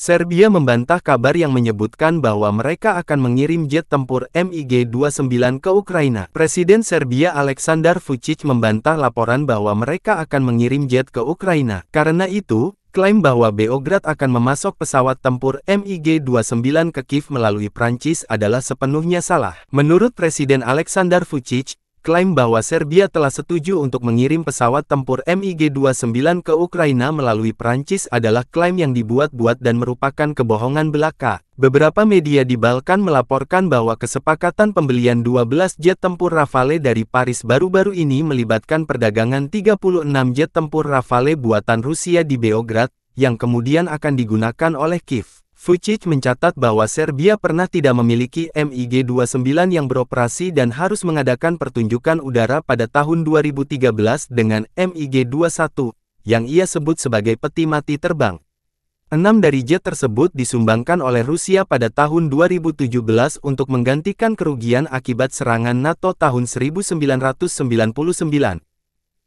Serbia membantah kabar yang menyebutkan bahwa mereka akan mengirim jet tempur MiG-29 ke Ukraina. Presiden Serbia Alexander Vučić membantah laporan bahwa mereka akan mengirim jet ke Ukraina. Karena itu, klaim bahwa Beograd akan memasok pesawat tempur MiG-29 ke Kiev melalui Prancis adalah sepenuhnya salah. Menurut Presiden Alexander Vucic, klaim bahwa Serbia telah setuju untuk mengirim pesawat tempur MiG-29 ke Ukraina melalui Perancis adalah klaim yang dibuat-buat dan merupakan kebohongan belaka. Beberapa media di Balkan melaporkan bahwa kesepakatan pembelian 12 jet tempur Rafale dari Paris baru-baru ini melibatkan perdagangan 36 jet tempur Rafale buatan Rusia di Beograd, yang kemudian akan digunakan oleh Kiev. Vucic mencatat bahwa Serbia pernah tidak memiliki MiG-29 yang beroperasi dan harus mengadakan pertunjukan udara pada tahun 2013 dengan MiG-21, yang ia sebut sebagai peti mati terbang. Enam dari jet tersebut disumbangkan oleh Rusia pada tahun 2017 untuk menggantikan kerugian akibat serangan NATO tahun 1999.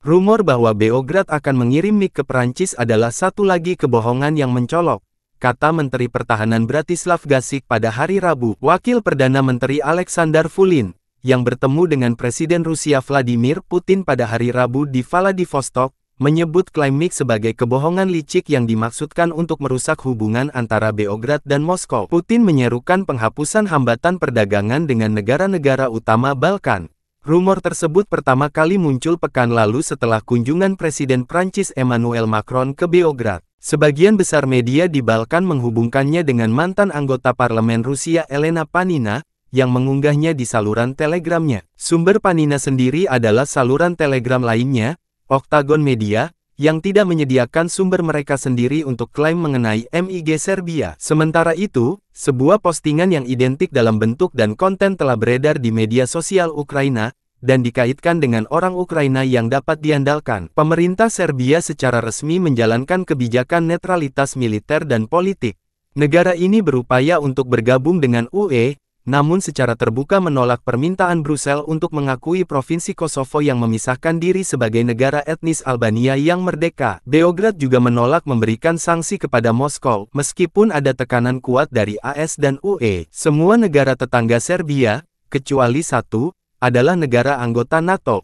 Rumor bahwa Beograd akan mengirim MiG ke Perancis adalah satu lagi kebohongan yang mencolok kata Menteri Pertahanan Bratislav Gasik pada hari Rabu. Wakil Perdana Menteri Alexander Fulin, yang bertemu dengan Presiden Rusia Vladimir Putin pada hari Rabu di Vladivostok, menyebut klaim Mik sebagai kebohongan licik yang dimaksudkan untuk merusak hubungan antara Beograd dan Moskow. Putin menyerukan penghapusan hambatan perdagangan dengan negara-negara utama Balkan. Rumor tersebut pertama kali muncul pekan lalu setelah kunjungan Presiden Prancis Emmanuel Macron ke Beograd. Sebagian besar media di Balkan menghubungkannya dengan mantan anggota parlemen Rusia Elena Panina, yang mengunggahnya di saluran telegramnya. Sumber Panina sendiri adalah saluran telegram lainnya, Octagon Media, yang tidak menyediakan sumber mereka sendiri untuk klaim mengenai MIG Serbia. Sementara itu, sebuah postingan yang identik dalam bentuk dan konten telah beredar di media sosial Ukraina, dan dikaitkan dengan orang Ukraina yang dapat diandalkan. Pemerintah Serbia secara resmi menjalankan kebijakan netralitas militer dan politik. Negara ini berupaya untuk bergabung dengan UE, namun secara terbuka menolak permintaan Brussel untuk mengakui provinsi Kosovo yang memisahkan diri sebagai negara etnis Albania yang merdeka. Beograd juga menolak memberikan sanksi kepada Moskow, meskipun ada tekanan kuat dari AS dan UE. Semua negara tetangga Serbia, kecuali satu, adalah negara anggota NATO.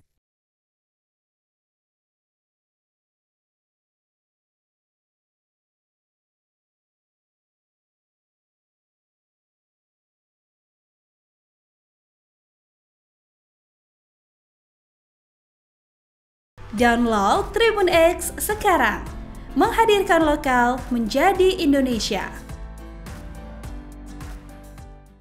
Download Tribun X sekarang, menghadirkan lokal menjadi Indonesia.